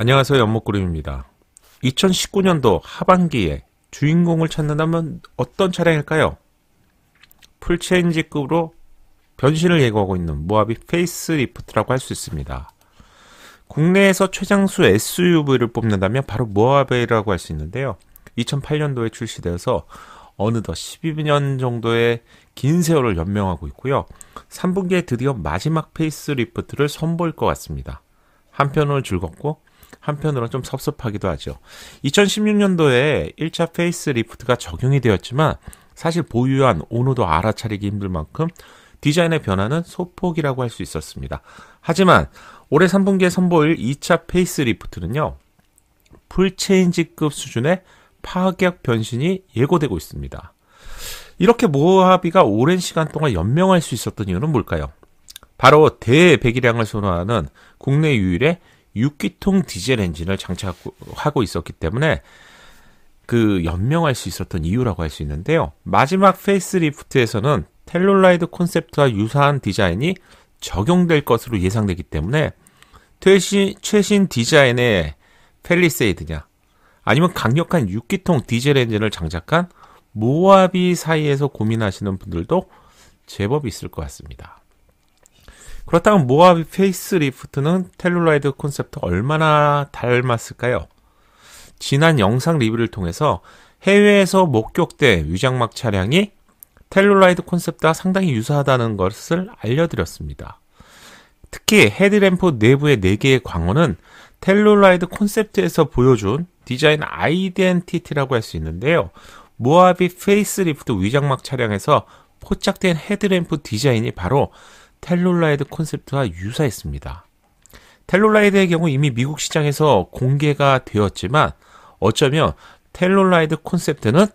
안녕하세요. 연목구름입니다. 2019년도 하반기에 주인공을 찾는다면 어떤 차량일까요? 풀체인지급으로 변신을 예고하고 있는 모하비 페이스리프트라고 할 수 있습니다. 국내에서 최장수 SUV를 뽑는다면 바로 모하비라고할 수 있는데요. 2008년도에 출시되어서 어느덧 12년 정도의 긴 세월을 연명하고 있고요. 3분기에 드디어 마지막 페이스리프트를 선보일 것 같습니다. 한편으로 즐겁고 한편으로는 좀 섭섭하기도 하죠. 2016년도에 1차 페이스 리프트가 적용이 되었지만 사실 보유한 오너도 알아차리기 힘들 만큼 디자인의 변화는 소폭이라고 할 수 있었습니다. 하지만 올해 3분기에 선보일 2차 페이스 리프트는요. 풀체인지급 수준의 파격 변신이 예고되고 있습니다. 이렇게 모하비가 오랜 시간 동안 연명할 수 있었던 이유는 뭘까요? 바로 대배기량을 선호하는 국내 유일의 6기통 디젤 엔진을 장착하고 있었기 때문에 그 연명할 수 있었던 이유라고 할 수 있는데요. 마지막 페이스리프트에서는 텔룰라이드 콘셉트와 유사한 디자인이 적용될 것으로 예상되기 때문에 최신, 최신 디자인의 펠리세이드냐 아니면 강력한 6기통 디젤 엔진을 장착한 모하비 사이에서 고민하시는 분들도 제법 있을 것 같습니다. 그렇다면 모하비 페이스리프트는 텔룰라이드 콘셉트 얼마나 닮았을까요? 지난 영상 리뷰를 통해서 해외에서 목격된 위장막 차량이 텔룰라이드 콘셉트와 상당히 유사하다는 것을 알려드렸습니다. 특히 헤드램프 내부의 4개의 광원은 텔룰라이드 콘셉트에서 보여준 디자인 아이덴티티라고 할 수 있는데요. 모하비 페이스리프트 위장막 차량에서 포착된 헤드램프 디자인이 바로 텔룰라이드 콘셉트와 유사했습니다. 텔룰라이드의 경우 이미 미국 시장에서 공개가 되었지만 어쩌면 텔룰라이드 콘셉트는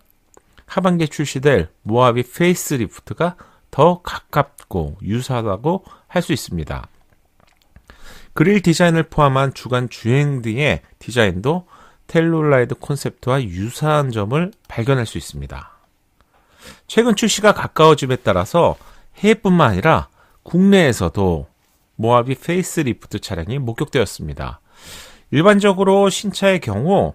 하반기에 출시될 모하비 페이스리프트가 더 가깝고 유사하다고 할 수 있습니다. 그릴 디자인을 포함한 주간 주행 등의 디자인도 텔룰라이드 콘셉트와 유사한 점을 발견할 수 있습니다. 최근 출시가 가까워짐에 따라서 해외뿐만 아니라 국내에서도 모하비 페이스리프트 차량이 목격되었습니다. 일반적으로 신차의 경우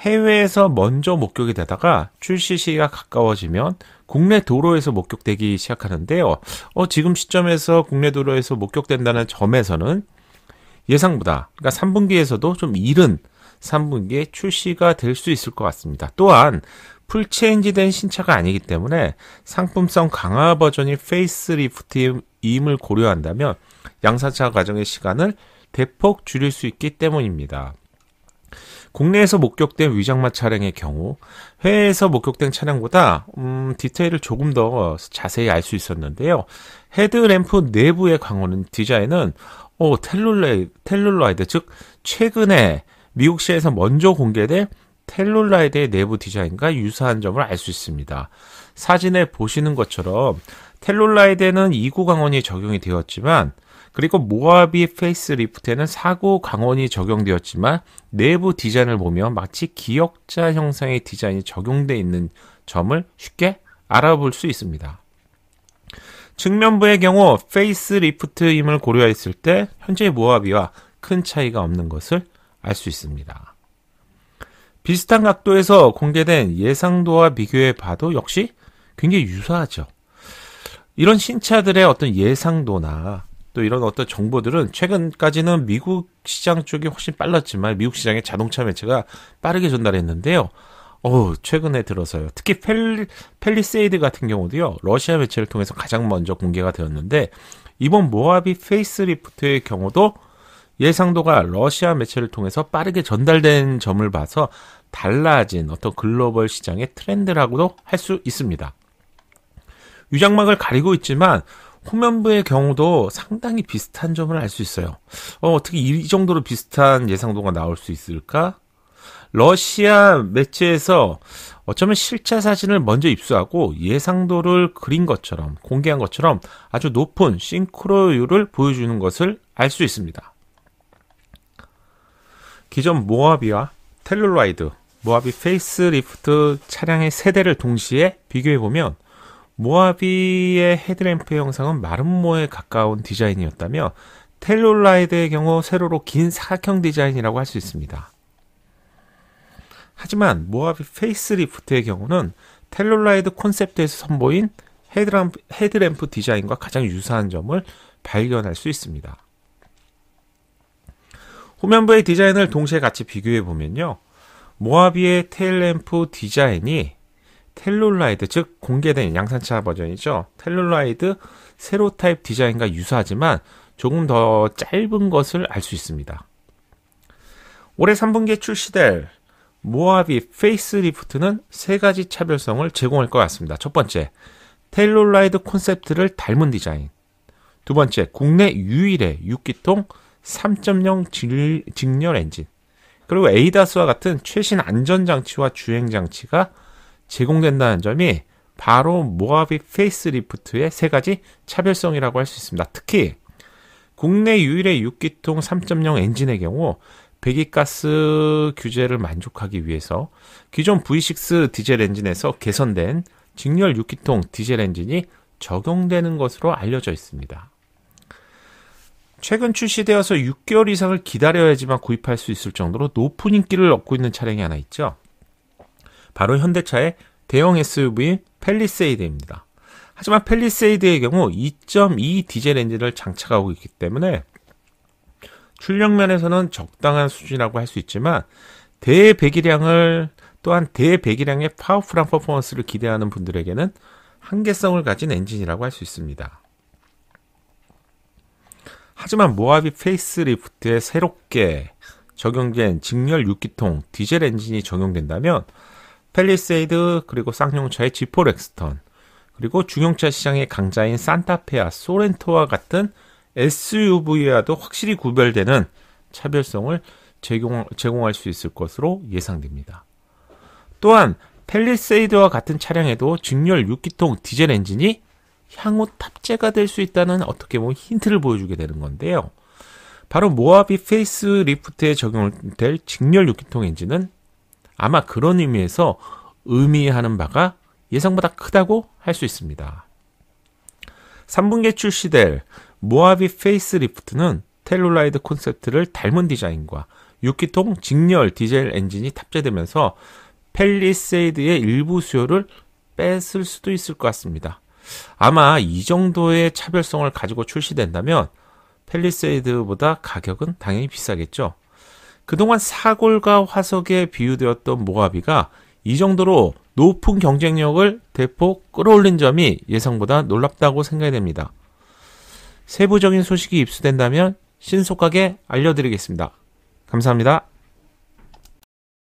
해외에서 먼저 목격이 되다가 출시 시기가 가까워지면 국내 도로에서 목격되기 시작하는데요. 어, 지금 시점에서 국내 도로에서 목격된다는 점에서는 예상보다, 그러니까 3분기에서도 좀 이른 3분기에 출시가 될 수 있을 것 같습니다. 또한 풀체인지된 신차가 아니기 때문에 상품성 강화 버전이 페이스리프트임을 고려한다면 양산차 과정의 시간을 대폭 줄일 수 있기 때문입니다. 국내에서 목격된 위장마 차량의 경우 해외에서 목격된 차량보다 음, 디테일을 조금 더 자세히 알 수 있었는데요. 헤드램프 내부의 강호는 디자인은 오, 어, 텔룰라 텔룰라이드 즉 최근에 미국 시에서 먼저 공개된 텔룰라이드의 내부 디자인과 유사한 점을 알 수 있습니다. 사진에 보시는 것처럼 텔룰라이드에는 2구 강원이 적용이 되었지만 그리고 모하비 페이스리프트에는 4구 강원이 적용되었지만 내부 디자인을 보면 마치 기역자 형상의 디자인이 적용되어 있는 점을 쉽게 알아볼 수 있습니다. 측면부의 경우 페이스리프트임을 고려했을 때 현재 모하비와 큰 차이가 없는 것을 알수 있습니다. 비슷한 각도에서 공개된 예상도와 비교해 봐도 역시 굉장히 유사하죠. 이런 신차들의 어떤 예상도나 또 이런 어떤 정보들은 최근까지는 미국 시장 쪽이 훨씬 빨랐지만 미국 시장의 자동차 매체가 빠르게 전달했는데요. 어 최근에 들어서요. 특히 펠리, 펠리세이드 같은 경우도요. 러시아 매체를 통해서 가장 먼저 공개가 되었는데 이번 모하비 페이스리프트의 경우도 예상도가 러시아 매체를 통해서 빠르게 전달된 점을 봐서 달라진 어떤 글로벌 시장의 트렌드라고도 할 수 있습니다. 유장막을 가리고 있지만 후면부의 경우도 상당히 비슷한 점을 알 수 있어요. 어, 어떻게 이 정도로 비슷한 예상도가 나올 수 있을까? 러시아 매체에서 어쩌면 실제 사진을 먼저 입수하고 예상도를 그린 것처럼 공개한 것처럼 아주 높은 싱크로율을 보여주는 것을 알 수 있습니다. 기존 모하비와 텔룰라이드, 모하비 페이스리프트 차량의 세대를 동시에 비교해보면 모하비의 헤드램프 형상은 마름모에 가까운 디자인이었다며 텔룰라이드의 경우 세로로 긴 사각형 디자인이라고 할 수 있습니다. 하지만 모하비 페이스리프트의 경우는 텔룰라이드 콘셉트에서 선보인 헤드램프, 헤드램프 디자인과 가장 유사한 점을 발견할 수 있습니다. 후면부의 디자인을 동시에 같이 비교해 보면요. 모아비의 테일램프 디자인이 텔룰라이드 즉 공개된 양산차 버전이죠. 텔룰라이드 세로 타입 디자인과 유사하지만 조금 더 짧은 것을 알 수 있습니다. 올해 3분기에 출시될 모아비 페이스리프트는 세 가지 차별성을 제공할 것 같습니다. 첫 번째, 텔룰라이드 콘셉트를 닮은 디자인. 두 번째, 국내 유일의 6기통 3.0 직렬 엔진, 그리고 에이다스와 같은 최신 안전장치와 주행장치가 제공된다는 점이 바로 모하비 페이스리프트의 세 가지 차별성이라고 할 수 있습니다. 특히 국내 유일의 6기통 3.0 엔진의 경우 배기가스 규제를 만족하기 위해서 기존 V6 디젤 엔진에서 개선된 직렬 6기통 디젤 엔진이 적용되는 것으로 알려져 있습니다. 최근 출시되어서 6개월 이상을 기다려야지만 구입할 수 있을 정도로 높은 인기를 얻고 있는 차량이 하나 있죠. 바로 현대차의 대형 SUV 펠리세이드입니다. 하지만 펠리세이드의 경우 2.2 디젤 엔진을 장착하고 있기 때문에 출력 면에서는 적당한 수준이라고 할 수 있지만 대배기량을 또한 대배기량의 파워풀한 퍼포먼스를 기대하는 분들에게는 한계성을 가진 엔진이라고 할 수 있습니다. 하지만 모하비 페이스리프트에 새롭게 적용된 직렬 6기통 디젤 엔진이 적용된다면 펠리세이드 그리고 쌍용차의 지포 렉스턴 그리고 중형차 시장의 강자인 산타페와 소렌토와 같은 SUV와도 확실히 구별되는 차별성을 제공, 제공할 수 있을 것으로 예상됩니다. 또한 펠리세이드와 같은 차량에도 직렬 6기통 디젤 엔진이 향후 탑재가 될 수 있다는 어떻게 보면 힌트를 보여주게 되는 건데요. 바로 모하비 페이스리프트에 적용될 직렬 6기통 엔진은 아마 그런 의미에서 의미하는 바가 예상보다 크다고 할 수 있습니다. 3분기에 출시될 모하비 페이스리프트는 텔룰라이드 콘셉트를 닮은 디자인과 6기통 직렬 디젤 엔진이 탑재되면서 펠리세이드의 일부 수요를 뺏을 수도 있을 것 같습니다. 아마 이 정도의 차별성을 가지고 출시된다면 펠리세이드보다 가격은 당연히 비싸겠죠. 그동안 사골과 화석에 비유되었던 모하비가 이 정도로 높은 경쟁력을 대폭 끌어올린 점이 예상보다 놀랍다고 생각이 됩니다. 세부적인 소식이 입수된다면 신속하게 알려드리겠습니다. 감사합니다.